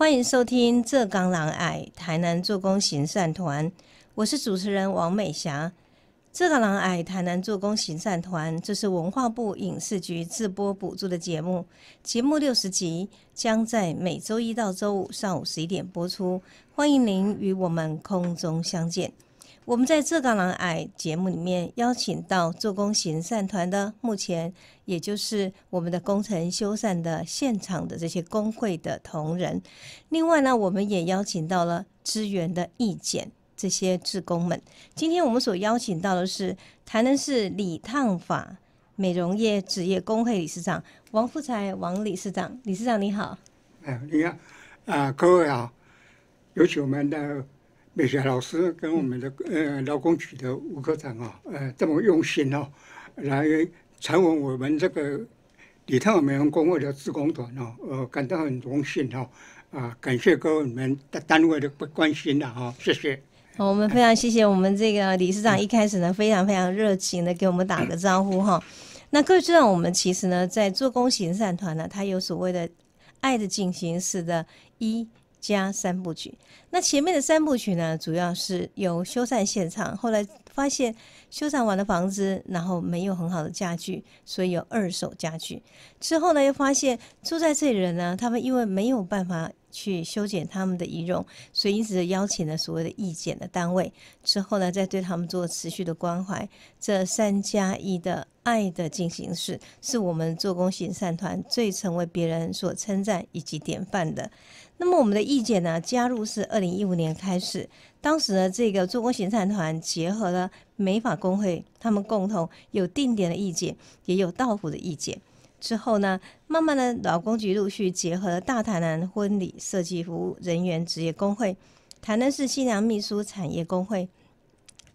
欢迎收听《浙江狼爱台南做工行善团》，我是主持人王美霞。浙江狼爱台南做工行善团，这是文化部影视局自播补助的节目，节目六十集将在每周一到周五上午十一点播出。欢迎您与我们空中相见。我们在《浙港两岸》节目里面邀请到做工行善团的，目前也就是我们的工程修缮的现场的这些工会的同仁。另外呢，我们也邀请到了支援的意见这些志工们。今天我们所邀请到的是，台南市理烫法美容业职业工会理事长王富才王理事长，理事长你好。哎，你好，啊，各位好，有请我们的。美学老师跟我们的呃劳工局的吴科长啊，呃这么用心哦，来成为我们这个李特美工会的职工团哦，呃感到很荣幸哈啊，感谢各位你们的单位的不关心的哈，谢谢。我们非常谢谢我们这个理事长一开始呢非常非常热情的给我们打个招呼哈。那各位知道我们其实呢在做工行善团呢，它有所谓的爱的进行式的一。加三部曲，那前面的三部曲呢，主要是有修缮现场，后来发现修缮完的房子，然后没有很好的家具，所以有二手家具。之后呢，又发现住在这里的人呢，他们因为没有办法去修剪他们的仪容，所以一直邀请了所谓的义剪的单位。之后呢，再对他们做持续的关怀。这三加一的爱的进行式，是我们做工行善团最成为别人所称赞以及典范的。那么我们的意见呢？加入是二零一五年开始，当时呢，这个做工行产团结合了美法工会，他们共同有定点的意见，也有到府的意见。之后呢，慢慢的劳工局陆续结合了大台南婚礼设计服务人员职业工会，台南市新娘秘书产业工会。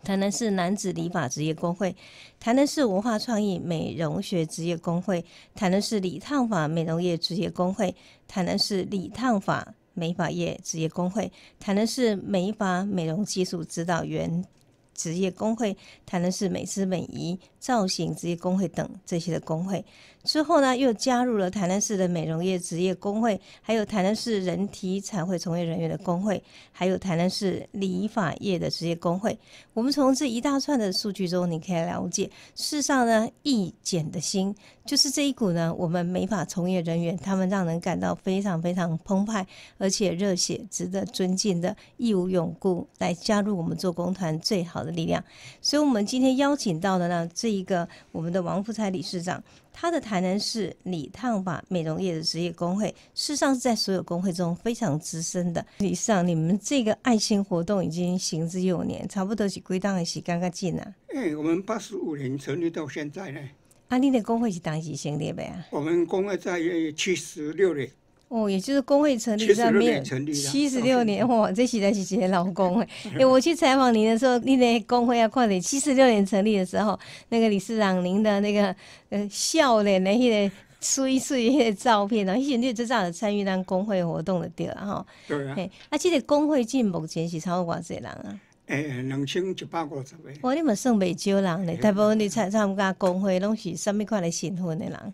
谈的是男子理发职业工会，谈的是文化创意美容学职业工会，谈的是理烫法美容业职业工会，谈的是理烫法美发业职业工会，谈的是美发美容技术指导员职业工会，谈的是美姿美仪造型职业工会等这些的工会。之后呢，又加入了台南市的美容业职业工会，还有台南市人体彩绘从业人员的工会，还有台南市理法业的职业工会。我们从这一大串的数据中，你可以了解，世上呢，一检的心就是这一股呢，我们美法从业人员他们让人感到非常非常澎湃，而且热血，值得尊敬的义无勇顾来加入我们做工团最好的力量。所以，我们今天邀请到的呢，这一个我们的王福财理事长。他的台南市理烫吧美容业的职业工会，事实上是在所有工会中非常资深的。理上，你们这个爱心活动已经行之有年，差不多是归档是刚刚进啊？哎，我们八十五年成立到现在呢。啊，你的工会是当时成立的啊？我们工会在七十六年。哦，也就是工会成立上面七十六年，哇，这实在是结老公哎！哎，我去采访你的时候，你的工会要快点，七十六年成立的时候，那个理事长您的那个呃笑脸那些，出吹次一些照片后一些列至少的参与咱工会活动的对啦哈。对啊。啊，这个工会近目前是超过偌济人啊？诶，两千九百五十个。哇，你嘛算未少人嘞，大部分你参参加工会拢是甚么款的身份的人？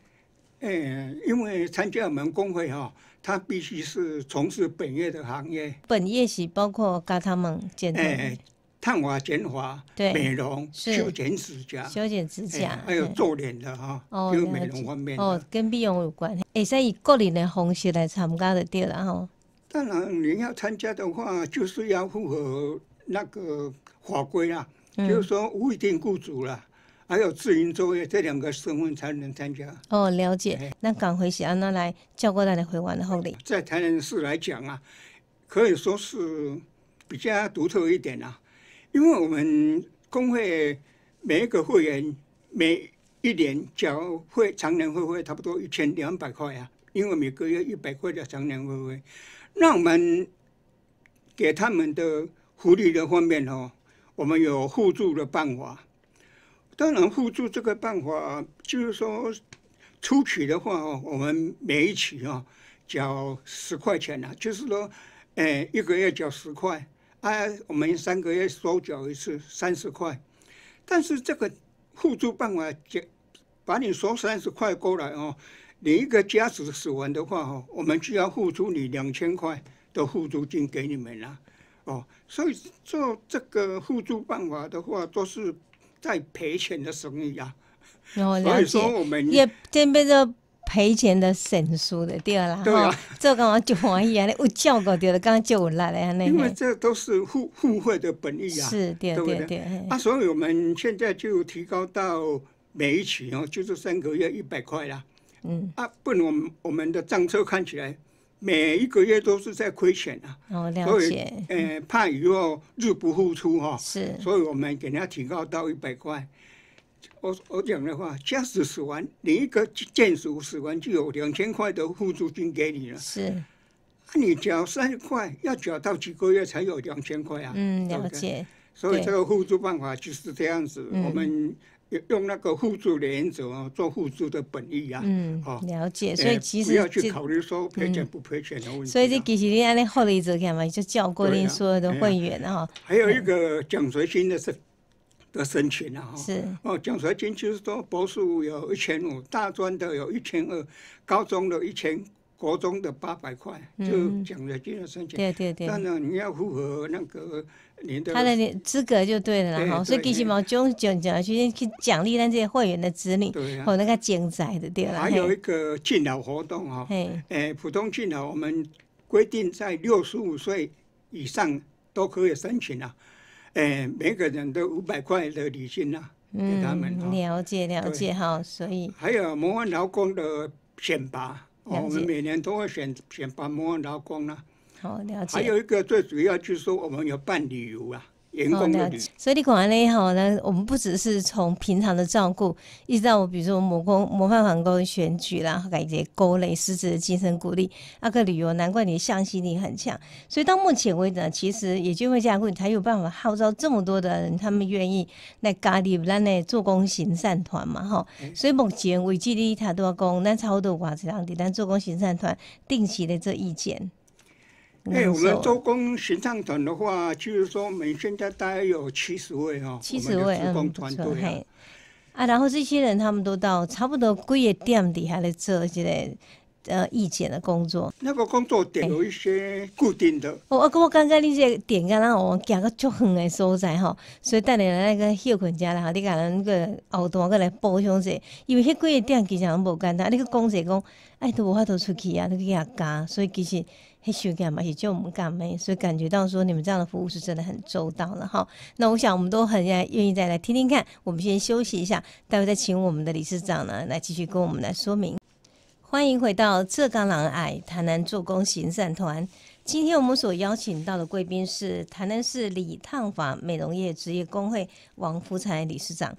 诶，因为参加我们工会哈，他必须是从事本业的行业。本业是包括教他们剪，诶，烫发、剪发、美容、修剪指甲、修剪指甲，还有做脸的哈，就美容方面。哦，跟美容有关。会使以个人的方式来参加的对了哈。当然，你要参加的话，就是要符合那个法规啦，就是说一定雇主了。还有自营、作业这两个身份才能参加哦。了解，那赶回西安，那来叫过来，的回完的后的，在台南市来讲啊，可以说是比较独特一点啊。因为我们工会每一个会员每一年缴会常年会费差不多一千两百块啊，因为每个月一百块的常年会费，那我们给他们的福利的方面哦，我们有互助的办法。当然互助这个办法，就是说，出取的话，我们每一起啊交十块钱呐，就是说，哎，一个月交十块，哎，我们三个月收缴一次三十块，但是这个互助办法，就把你收三十块过来哦，你一个家族死亡的话哦，我们就要付出你两千块的互助金给你们了哦，所以做这个互助办法的话，都是。在赔钱的生意啊。所以说我们也这边就赔钱的、损失的啦，对啊，这个我讲完呀，我叫个掉的，刚刚叫我来了那。因为这都是互互惠的本意啊，是，对对对。啊，所以我们现在就提高到每一期哦，就是三个月一百块啦。嗯，啊，不然我们我们的账册看起来。每一个月都是在亏钱啊，所以，呃，怕以后入不敷出哈，是，所以我们给大家提高到一百块。我我讲的话，家属死完，你一个建筑死完就有两千块的互助金给你了，是。那你缴三块，要缴到几个月才有两千块啊？嗯，了解。所以这个互助办法就是这样子，我们。用那个互助的原则啊，做互助的本意啊，嗯，好了解，所以其实不要去考虑说赔钱不赔钱的问题。所以，这其实你那里好例子看嘛，就叫过你所有的会员啊。还有一个奖学金的申的申请啊，是哦，奖学金就是说，博士有一千五，大专的有一千二，高中的一千。国中的八百块就奖学金的申请。对对对，当然你要符合那个你的他的资格就对了。对，所以其实毛奖奖奖金去奖励那些会员的子女或那个奖仔的对了。还有一个敬老活动哈，哎，普通敬老我们规定在六十五岁以上都可以申请啦。哎，每个人都五百块的礼金啊，给他们了解了解哈，所以还有模范劳工的选拔。我们每年都会选选拔摩尔劳工啦。好，了解。还有一个最主要就是说，我们有办旅游啊。所以你讲完了以后那我们不只是从平常的照顾，一直到比如说模工模范员工选举，然后感觉勾勒实质的精神鼓励，那个旅游，难怪你向心力很强。所以到目前为止，其实也就为这样，你才有办法号召这么多的人，他们愿意来咖喱咱的做工行善团嘛，吼。所以目前为止呢，要供那咱不多这两点，但做工行善团定期的这意见。哎，我们周公巡唱团的话，就是说，我们现在大概有七十位哦，七十位职工团队。啊，然后这些人他们都到差不多几个点底下来做，现的。呃，意见的工作，那个工作点有一些固定的。我我刚刚你这点，刚刚我们行个足远的所在哈，所以带你来那个休困家啦，哈，你可能个后端过来补充一因为迄几个点其实拢无简单，你去讲一下讲，哎都无法度出去啊，你去遐加，所以其实很息加嘛，也就我们干恩，所以感觉到说你们这样的服务是真的很周到了哈。那我想我们都很愿愿意再来听听看，我们先休息一下，待会再请我们的理事长呢来继续跟我们来说明。欢迎回到浙江狼爱台南做工行善团。今天我们所邀请到的贵宾是台南市李烫发美容业职业工会王福才理事长。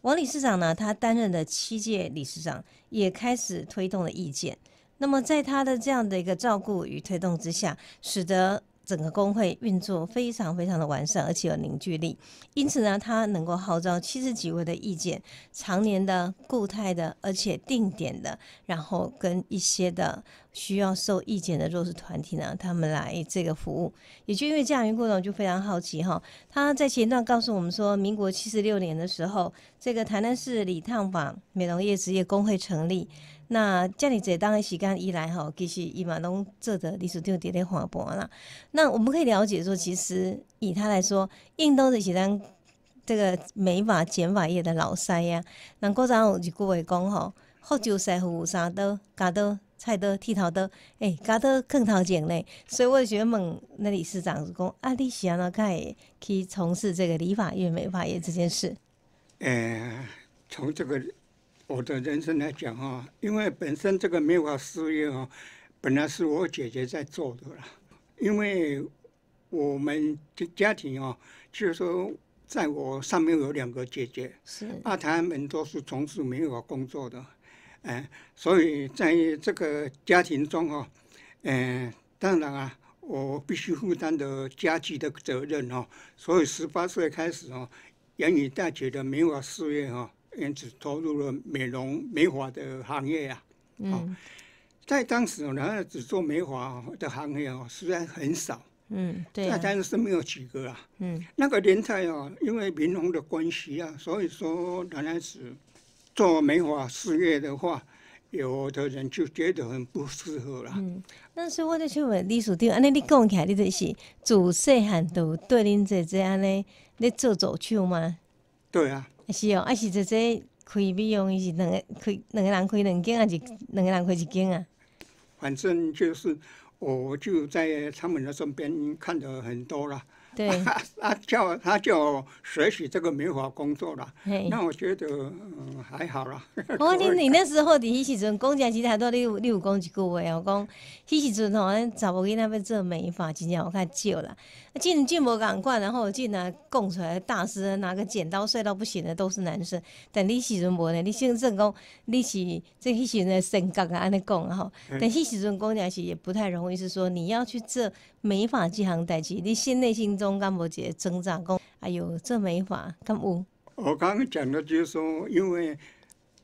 王理事长呢，他担任了七届理事长，也开始推动了意见。那么在他的这样的一个照顾与推动之下，使得。整个工会运作非常非常的完善，而且有凝聚力，因此呢，它能够号召七十几位的意见，常年的固态的，而且定点的，然后跟一些的需要受意见的弱势团体呢，他们来这个服务。也就因为这样，云顾总就非常好奇哈，他在前段告诉我们说，民国七十六年的时候，这个台南市理烫坊美容业职业工会成立。那这里在当个时间以来吼，其实伊嘛拢做的李世就伫咧话盘啦。那我们可以了解说，其实以他来说，印度是咱这个美法剪法业的老师呀。那刚才有一句话讲吼，福州师傅三都加多菜多剃头多，诶，加多更头剪嘞。所以我想问那理事长，讲啊，你喜欢哪间去从事这个理发业、美发业这件事？诶，从这个。我的人生来讲啊，因为本身这个棉花事业啊，本来是我姐姐在做的啦。因为我们的家庭啊，就是说在我上面有两个姐姐，是，啊，他们都是从事棉花工作的，哎，所以在这个家庭中哦，嗯，当然啊，我必须负担的家计的责任哦，所以十八岁开始哦，杨续大姐的棉花事业哦，因此投入了美容美发的行业啊！嗯，在当时哦，然后只做美发的行业哦，实在很少。嗯，对，那当时是没有几个啊。嗯，那个年代哦，因为民农的关系啊，所以说原来是做美发事业的话，有的人就觉得很不适合了。嗯，但是我就想问李说长，安尼你讲起来，你就是自细汉就对恁姐姐安尼，你做助手吗？对啊。是哦，啊是姐姐开美容是两个开两个人开两间还是两个人开一间啊？反正就是我就在他们的身边看的很多了。对。他 他叫他叫学习这个美发工作了。那我觉得还好啦。我 问你，你那时候的那时阵，工匠级太多，你有你有讲一句话我讲迄时阵吼，查某囡仔们做美发，真正我看少啦。进进无赶快，然后进来供出来大师拿个剪刀帅到不行的，都是男生。但你时阵无呢？你先正工，你是这些时阵性格安尼讲哈。但迄时阵讲起来实也不太容易，是说你要去这没法子行代志。你心内心中干无个挣扎工，哎呦，这没法干有。我刚刚讲的就是说，因为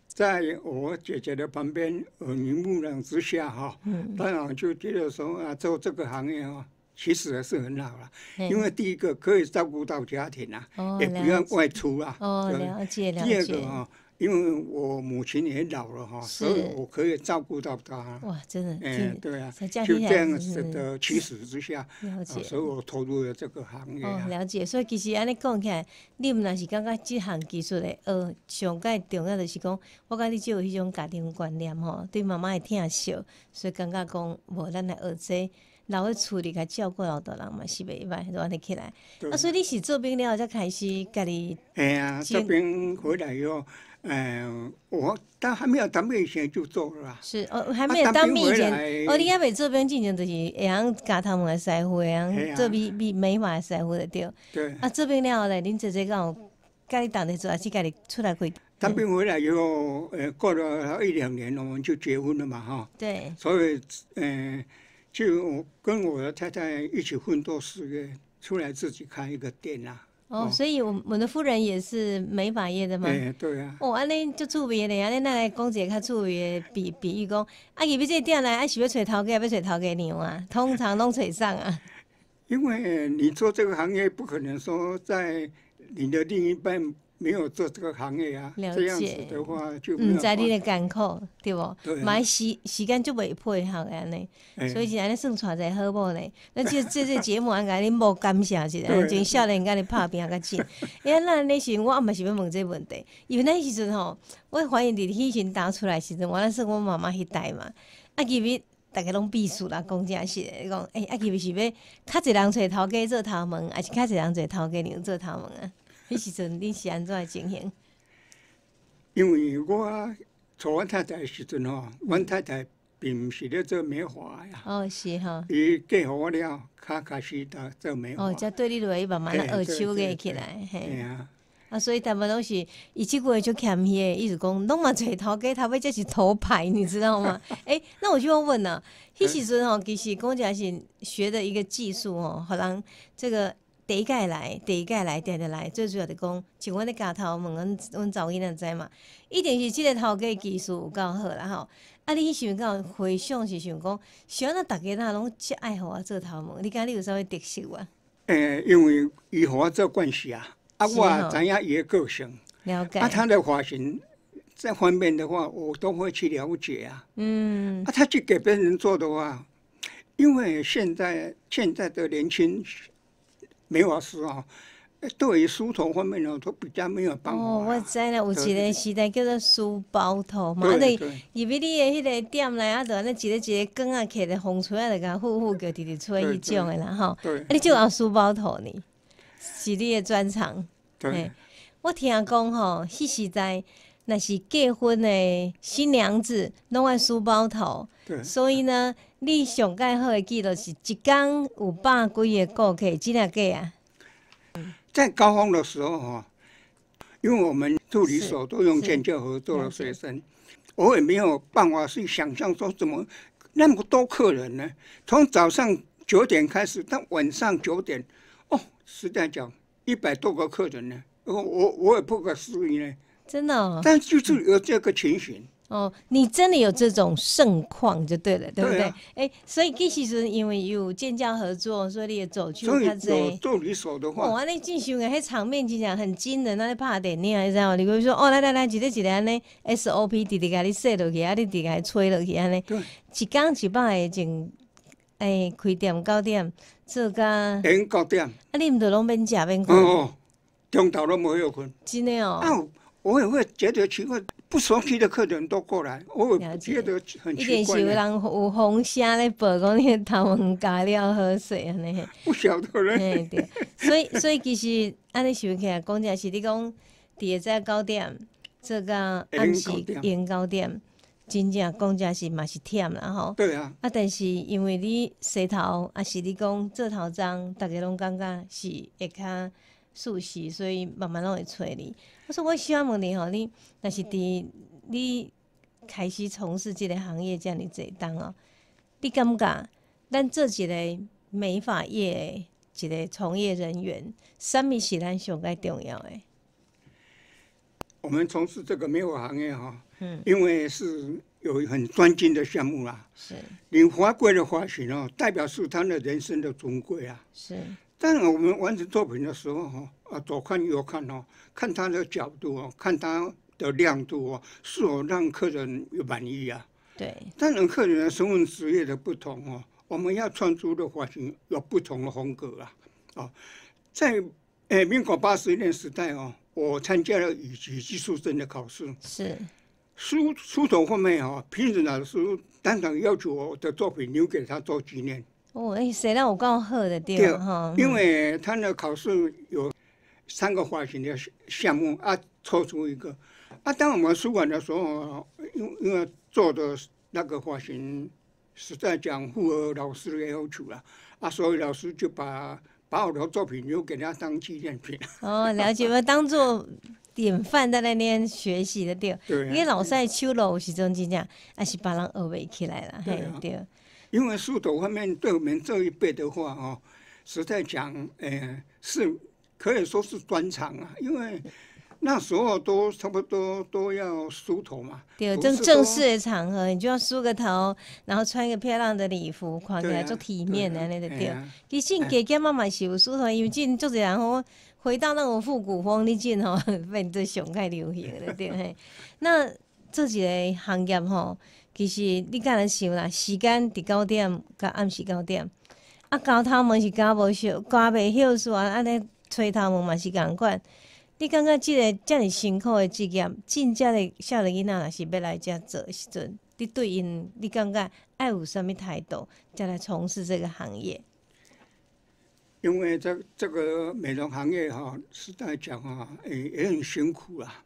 在我姐姐的旁边耳濡目染之下哈，嗯，当然就觉得说啊，做这个行业啊。其实还是很好啦，因为第一个可以照顾到家庭啊，也不用外出啊。哦，了解了解。第二个啊，因为我母亲也老了哈，所以我可以照顾到她。哇，真的，哎，对啊，就这样子的驱使之下，啊，所以我投入了这个行业。哦，了解。所以其实安尼讲起来，你们也是感觉这项技术的呃，上个重要的是讲，我感觉你只有一种家庭观念哦，对妈妈会疼惜，所以感觉讲无咱来学这。老的处理，他照顾老多人嘛，是袂歹，都安尼起来。啊，所以你是做兵了后才开始家己。哎呀，做兵回来以后，呃，我当还没有当兵以前就做了是，哦，还没有当兵以前，哦，你该为做兵之前就是会用教他们的师傅，会用做美美美发的师傅的对。啊，做兵了后呢，恁姐姐讲，家己同你做还是家己出来开。当兵回来以后，呃，过了一两年咯，我们就结婚了嘛，哈。对。所以，嗯。就我跟我的太太一起奋斗四月，出来自己开一个店啦。哦，所以，我我的夫人也是美发业的嘛。对对啊。哇，恁就趣味的啊！恁那来讲几个较趣味的比比喻讲，啊，你要这店来啊，是要找头家，要找头家娘啊，通常拢找上啊。因为你做这个行业，不可能说在你的另一半。没有做这个行业啊，这样子的话就。唔在你的艰苦，对不？买时时间就袂配合安尼，所以就安尼算出个好无嘞？那这这这节目安尼你无感谢是？对。真少年家哩拍拼较紧。哎为那那时我嘛是要问这问题，因为那时阵吼，我怀疑你以前打出来时阵，我那是我妈妈去带嘛。啊，吉咪大家拢避暑啦，公实是讲哎，啊，其实是要较济人找头家做头门，还是较济人找头家娘做头门啊？迄 时阵你是安怎情形？因为我娶阮太太时阵吼，阮太太并毋是咧做梅花呀。哦，是吼，伊嫁好我了，开始打做梅花。哦，即对你落去慢慢那二秋给起来。哎啊，所以大部分拢是伊只过就看伊，意思讲弄嘛做头家，头尾即是头牌，你知道吗？哎，那我就要问了，迄时阵吼，其实工匠先学的一个技术吼，好让这个。第一届来，第一届来，第二来，最主要就讲像我咧夹头，问阮阮查某囡仔嘛，一定是这个头家技术有够好啦吼。啊，你想到回想是想讲，像咱大家啦，拢真爱学我做头毛，你敢你有啥物特色无？诶，因为伊学我做惯势啊，啊我知影一个个性，了解啊他的发型，这方面的话我都会去了解啊。嗯，啊他去给别人做的话，因为现在现在的年轻。没有啊，是啊，对于梳头方面呢，都比较没有帮助。哦，我知啦，有一个时代叫做梳包头嘛，对，去你的迄个店内啊，安尼一个一个卷啊，揢在风吹啊，就甲呼呼叫滴滴吹迄种的啦，吼。对，你就熬梳包头呢，是你的专长。对，我听讲吼，迄时代若是结婚的新娘子弄个梳包头，对，所以呢。你上盖好的记录是一天有百几个顾客，真啊假啊？在高峰的时候吼，因为我们助理所都用兼教合作的学生，我也没有办法去想象说怎么那么多客人呢？从早上九点开始到晚上九点，哦，实在讲一百多个客人呢，我我我也不可思议呢。真的。但就是有这个情形。哦，你真的有这种盛况就对了，对不对？哎，所以其实是因为有建交合作，所以你也走去。所以照你说的话。哦，安尼修的那迄场面，经常很惊人。那尼拍电影，你知道？你比如说，哦，来来来，一个一个安尼 SOP 滴滴，给你设落去，安尼滴给吹落去安尼。对。一工一拜就哎开店九点做加。零九点。啊，你唔得拢边食边困。哦哦，中头都没有困。真的哦。啊，我会觉得奇怪。不熟悉的客人都过来，我也觉得很奇怪。一点是有人有风声咧，报讲你头毛加了好水安尼。不晓得咧。对对，所以 所以其实安尼想起来，讲诚是你讲第一只高点，这个暗时延高点，真正讲诚是嘛是忝啦吼。对啊。啊，但是因为你洗头啊，是你讲做头妆，大家拢感觉是会较。熟悉，所以慢慢拢会找你。我说我希望问你吼，你若是伫你开始从事这个行业，这样你做当哦，你感觉咱这一个美发业一个从业人员，什物是咱上该重要诶？我们从事这个美发行业哈，嗯，因为是有很专精的项目啦，是，连华贵的发型哦，代表是他的人生的尊贵啊，是。但我们完成作品的时候，哈，啊，左看右看哦，看它的角度哦，看它的亮度哦，是否让客人满意啊？对。当然，客人的身份职业的不同哦，我们要穿出的发型有不同的风格啊。哦，在哎，民国八十年时代哦，我参加了一级技术生的考试。是。梳梳头后面哦，评审老师当场要求我的作品留给他做纪念。哦，哎，谁让我告贺的对哈？因为他那考试有三个发型的项目啊，抽出一个啊。当我们书完的时候，因因为做的那个发型实在讲，符合老师的要求啊，啊，所以老师就把把我的作品留给他当纪念品。哦，了解了，当做典范在那边学习的掉。对，因为老师手老是这样，这样，还是把人安慰起来了。对，对。因为梳头方面，对我们这一辈的话，哦，实在讲，诶，是可以说是专场啊。因为那时候都差不多都要梳头嘛。对，正正式的场合，你就要梳个头，然后穿一个漂亮的礼服，看起来足体面的那对。对啊，伊先给妈是有梳头，因为真足多人后回到那个复古风的真哦，变 这上开流行了对嘿。那这几个行业吼？其实你个人想啦，时间伫九点，甲暗时九点，啊，到头毛是搞无少，刮袂休煞啊，安尼吹头毛嘛是共款。你感觉即个遮尔辛苦的职业，真正里少的囡仔也是要来遮做时阵，你对因，你感觉爱有啥物态度，则来从事这个行业？因为这这个美容行业哈，实在讲啊，也也很辛苦啊。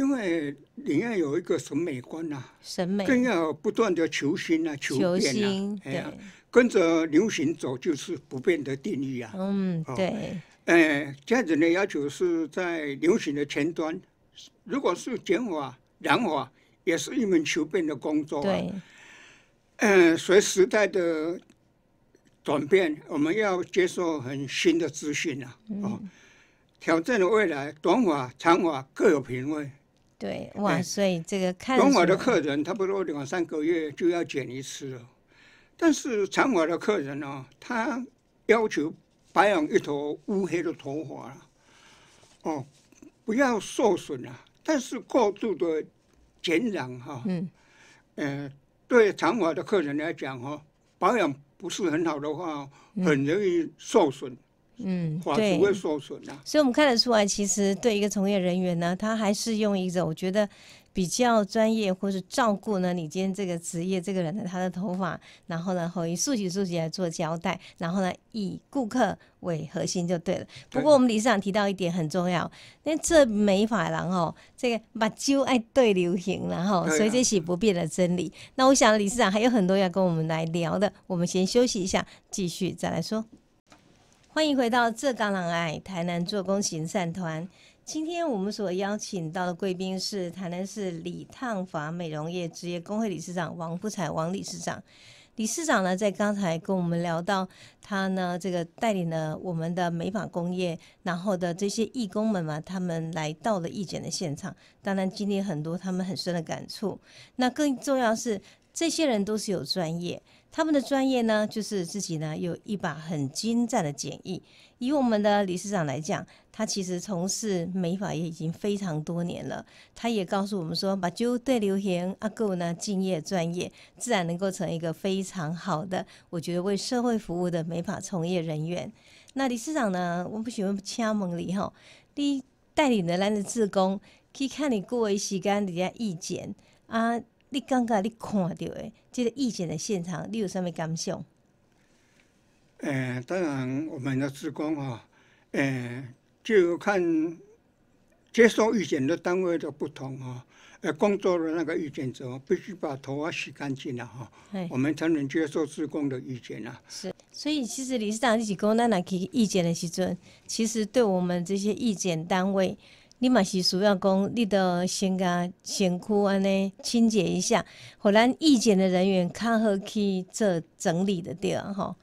因为你要有一个审美观呐，审美更要不断的求新啊，求变呐，哎，跟着流行走就是不变的定义啊。嗯，对。哎，这样子的要求是在流行的前端。如果是简火、量火，也是一门求变的工作。对。嗯，随时代的转变，我们要接受很新的资讯啊。哦。挑战的未来，短火、长火各有品味。对哇，所以这个看。短发的客人差不多两三个月就要剪一次了，但是长我的客人呢，他要求保养一头乌黑的头发哦，不要受损啊。但是过度的剪染哈，嗯，呃，对长我的客人来讲哈，保养不是很好的话，很容易受损。嗯，对，所以我们看得出来，其实对一个从业人员呢，他还是用一种我觉得比较专业或是照顾呢，你今天这个职业这个人的他的头发，然后呢，后以梳洗梳洗来做交代，然后呢，以顾客为核心就对了。不过我们理事长提到一点很重要，那这美发郎哦，这个把就爱对流行，然后所以这是不变的真理。那我想理事长还有很多要跟我们来聊的，我们先休息一下，继续再来说。欢迎回到《浙江浪爱》台南做工行善团。今天我们所邀请到的贵宾是台南市理烫发美容业职业工会理事长王福彩王理事长。理事长呢，在刚才跟我们聊到，他呢这个带领了我们的美发工业，然后的这些义工们嘛，他们来到了义检的现场，当然经历很多他们很深的感触。那更重要是。这些人都是有专业，他们的专业呢，就是自己呢有一把很精湛的剪艺。以我们的理事长来讲，他其实从事美发业已经非常多年了。他也告诉我们说，把酒对刘行阿够呢敬业专业，自然能够成一个非常好的，我觉得为社会服务的美发从业人员。那理事长呢，我不喜欢掐蒙你。里哈，你带领的来的职工可以看你过一些干人家意见啊。你刚刚你看到的这个意见的现场，你有什么感想？诶，当然我们的职工啊，诶，就看接受意见的单位的不同啊。呃，工作的那个意见者必须把头发洗干净了哈，我们才能接受职工的意见啊。是，所以其实理事长一起工那那去意见的时阵，其实对我们这些意见单位。你嘛是需要讲，你得先甲先躯安尼清洁一下，互咱意见的人员较好去做整理的掉哈。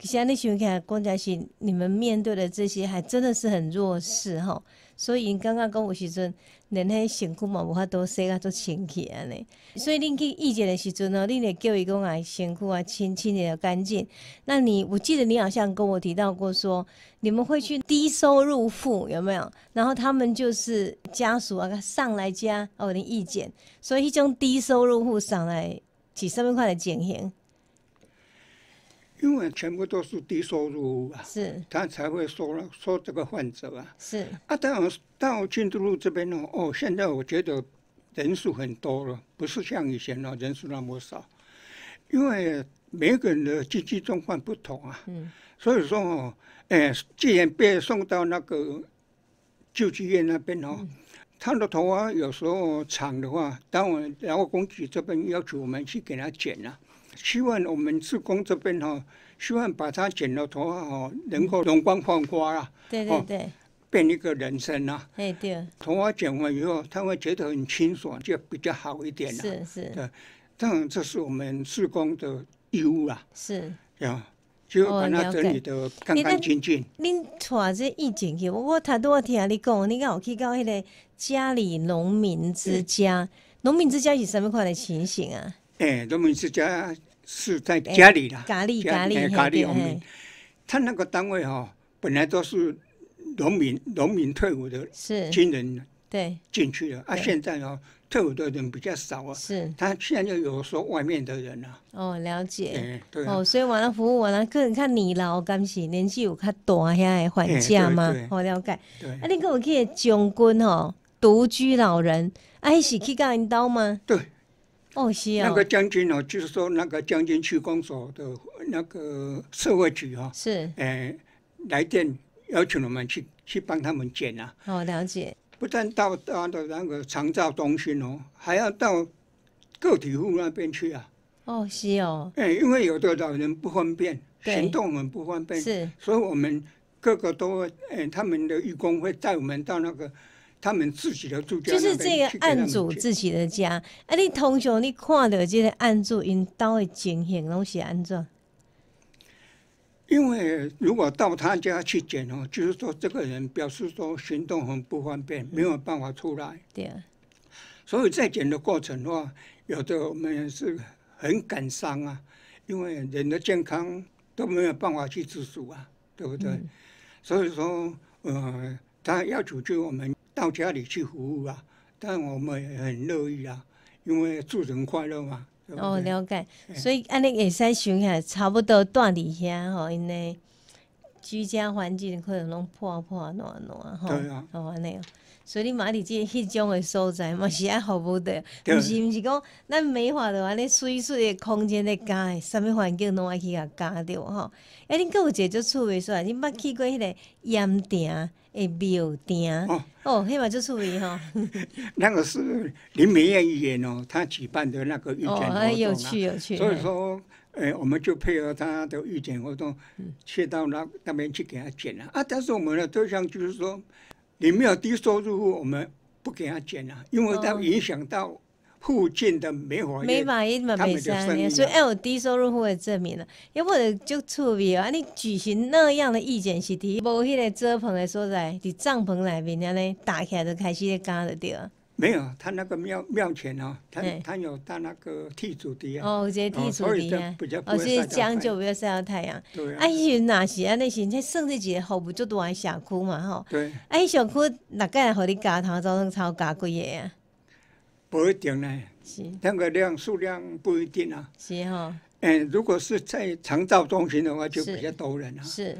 可是啊，你想看光嘉是你们面对的这些还真的是很弱势哈。所以，刚刚讲有时阵，人迄身躯嘛无法多洗啊，足清气安尼。所以，恁去意见的时阵哦，恁会叫伊讲啊，身躯啊清清理的干净。那你，我记得你好像跟我提到过，说你们会去低收入户有没有？然后他们就是家属啊，上来加哦，恁意见。所以，迄种低收入户上来几三万块来减刑。因为全部都是低收入啊，他才会收了收这个患者啊。是啊，到到金都路这边哦，哦，现在我觉得人数很多了，不是像以前哦人数那么少。因为每个人的经济状况不同啊，所以说哦，哎，既然被送到那个救济院那边哦，他的头发有时候长的话，当我然后工局这边要求我们去给他剪了。希望我们职工这边哈，希望把它剪了头发哦，能够容光焕发啦，对对对，变一个人生啦。哎对，头发剪完以后，他会觉得很清爽，就比较好一点了。是是，对，当然这是我们职工的义务啦。是，呀，就把它整理的干干净净。您传这意见去，我太多听你讲，你讲我去到那个家里农民之家，农民之家是什么款的情形啊？哎，农民之家。是在家里啦，家里家里哈对。他那个单位哈，本来都是农民，农民退伍的军人对进去了啊。现在哦，退伍的人比较少啊。是。他现在有说外面的人了，哦，了解。对。哦，所以完了服务完了，个人看你老，干是年纪有较大遐的房价嘛？哦、了解。对，啊，你跟我去将军哦，独居老人，哎，是去干领导吗？对。哦，是啊。那个将军哦，就是说那个将军区公所的那个社会局哈，是，哎，来电要求我们去去帮他们捡啊。哦，了解。不但到他的那个长照中心哦，还要到个体户那边去啊。哦，是哦。哎，因为有的老人不方便，行动很不方便，是，所以我们各个都哎，他们的义工会带我们到那个。他们自己的住家，就是这个案主自己的家。啊，你通常你看到这个案主，因到的情形，拢是安怎？因为如果到他家去检哦，就是说这个人表示说行动很不方便，没有办法出来。对。啊。所以，在检的过程的话，有的我们也是很感伤啊，因为人的健康都没有办法去自主啊，对不对？所以说，嗯，他要求就我们。到家里去服务啊，但我们也很乐意啊，因为助人快乐嘛。哦，了解，所以安尼会使想下，差不多锻炼遐吼，因为。居家环境可能拢破破烂烂，吼，吼安尼哦。所以你嘛伫即迄种诶所在，嘛是爱服务的，毋是，毋是讲咱美化的安尼水水诶空间教加，啥物环境拢爱去甲加着吼。哎，恁阁有个足趣味煞，恁捌去过迄个盐店、诶庙店？哦，迄嘛足趣味吼。那个是林美艳爷爷哦，他举办的那个。哦，哎，有趣，有趣。所以说。哎，我们就配合他的预检活动，去到那那边去给他检了啊。但是我们的对象就是说，你没有低收入户，我们不给他检了，因为他影响到附近的煤火业法，们美三年，所以要低收入户的证明了，要不然就出不。啊，你举行那样的预检是伫无迄个遮棚的所在，伫帐篷内面安尼打起来就开始加了对。没有，他那个庙庙前哦，他他有带那个替祖的啊。哦，这些替祖的啊，比较哦，这将就不要晒到太阳。哎，以前那啊，安内先，这剩这几服不足大的社哭嘛？吼。对。伊小哭哪个来和你家头早成吵架归个啊？不一定呢，是。那个量数量不一定啊。是哈。诶，如果是在长照中心的话，就比较多人啊。是。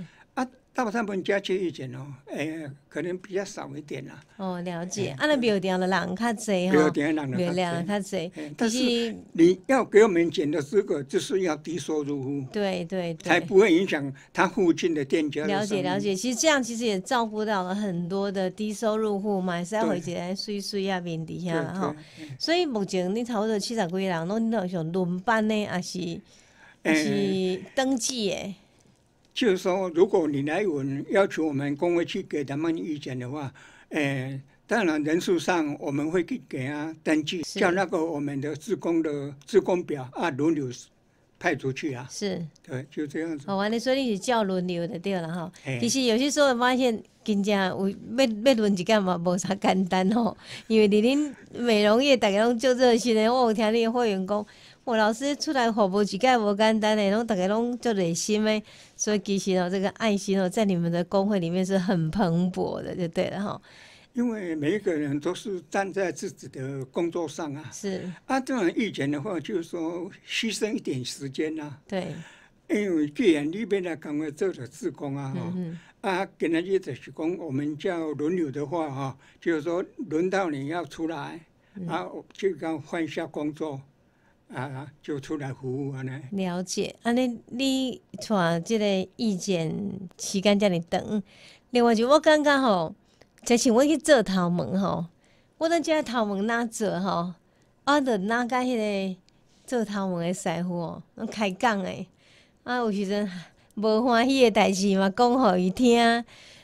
大部分家去检哦，哎，可能比较少一点啦。哦，了解，啊，那标掉的人较侪哈。标掉的人较侪。但是你要给我们检的资格，就是要低收入户。对对。才不会影响他附近的店家。了解了解，其实这样其实也照顾到了很多的低收入户，嘛，是要回去在睡睡啊面底下哈。所以目前你差不多七十几个人，拢在像轮班的，还是还是登记的。就是说，如果你来问要求我们工会去给他们意见的话，诶，当然人数上我们会去给啊登记，叫那个我们的职工的职工表啊轮流派出去啊。是，对，就这样子。好啊，你说你是叫轮流的对了哈。其实有些时候发现，真正有要要轮一干嘛，无啥简单哦。因为恁美容业大家拢做这些的，我有听你会员讲。我老师出来服务自己无简单嘞，拢大家拢做热心嘞，所以其实哦，这个爱心哦，在你们的工会里面是很蓬勃的，就对了哈。因为每一个人都是站在自己的工作上啊。是啊，这种意见的话，就是说牺牲一点时间啊，对，因为既然那边的岗位做了职工啊，啊，跟他一直是工，我们叫轮流的话，哈，就是说轮到你要出来，啊，就刚换一下工作。啊啊！就出来服务安尼。了解，安尼你带即个意见时间遮尔长。另外就我感觉吼，就是我去做头毛吼，我在遮头毛哪做吼？啊，着哪甲迄个做头毛的师傅哦，开讲诶。啊，有时阵无欢喜的代志嘛，讲互伊听；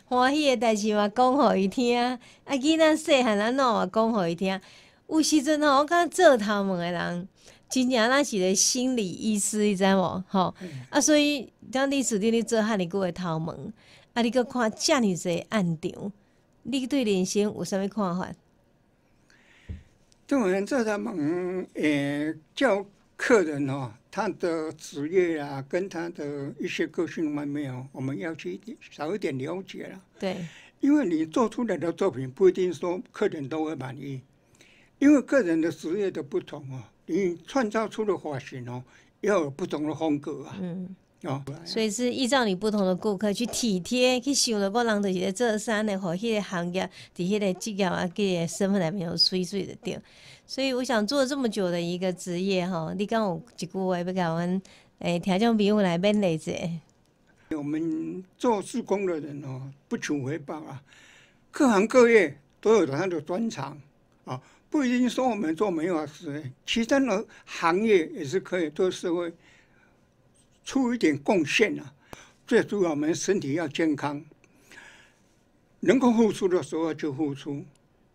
欢喜的代志嘛，讲互伊听。啊，囡仔细汉，安怎话讲互伊听。有时阵吼，我感觉做头毛的人。今年那是个心理医师，你知道无？吼，啊，所以当历史店咧做，汉你过会头门，啊你个看遮尔侪案场，你对人生有啥物看法？当然，做在门诶，叫客人哦，他的职业啊，跟他的一些个性方面哦，我们要去少一点了解啦。对，因为你做出来的作品不一定说客人都会满意，因为个人的职业都不同哦。你创造出的发型哦，要有不同的风格啊。嗯，哦，所以是依照你不同的顾客去体贴去修的，人然的些这三的，或迄个行业伫迄个职业啊，个身份内面有水水的对。所以我想做了这么久的一个职业哈，你讲一句话要讲阮诶，听众朋友来问例子。我们做施工的人哦，不求回报啊，各行各业都有他的专长啊。不一定说我们做美发师，其他的行业也是可以对社会出一点贡献的。最主要，我们身体要健康，能够付出的时候就付出，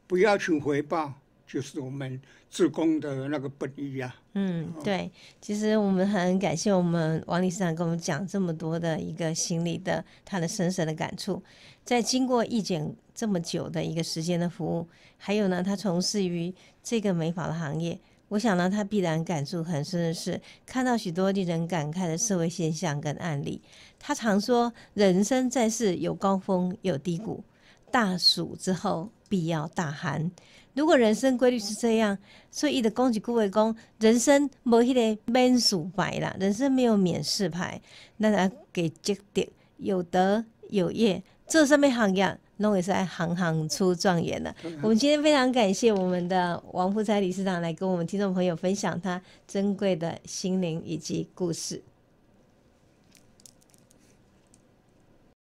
不要求回报。就是我们自工的那个本意啊。嗯，对，其实我们很感谢我们王理事长跟我们讲这么多的一个心理的他的深深的感触，在经过一检这么久的一个时间的服务，还有呢，他从事于这个美发的行业，我想呢，他必然感触很深的是看到许多令人感慨的社会现象跟案例。他常说，人生在世有高峰有低谷，大暑之后必要大寒。如果人生规律是这样，所以的恭喜各位公，人生无迄个免输牌啦，人生没有免试牌，那来给决定有德有业，这上面行业，那也是行行出状元的。我们今天非常感谢我们的王福财理事长来跟我们听众朋友分享他珍贵的心灵以及故事。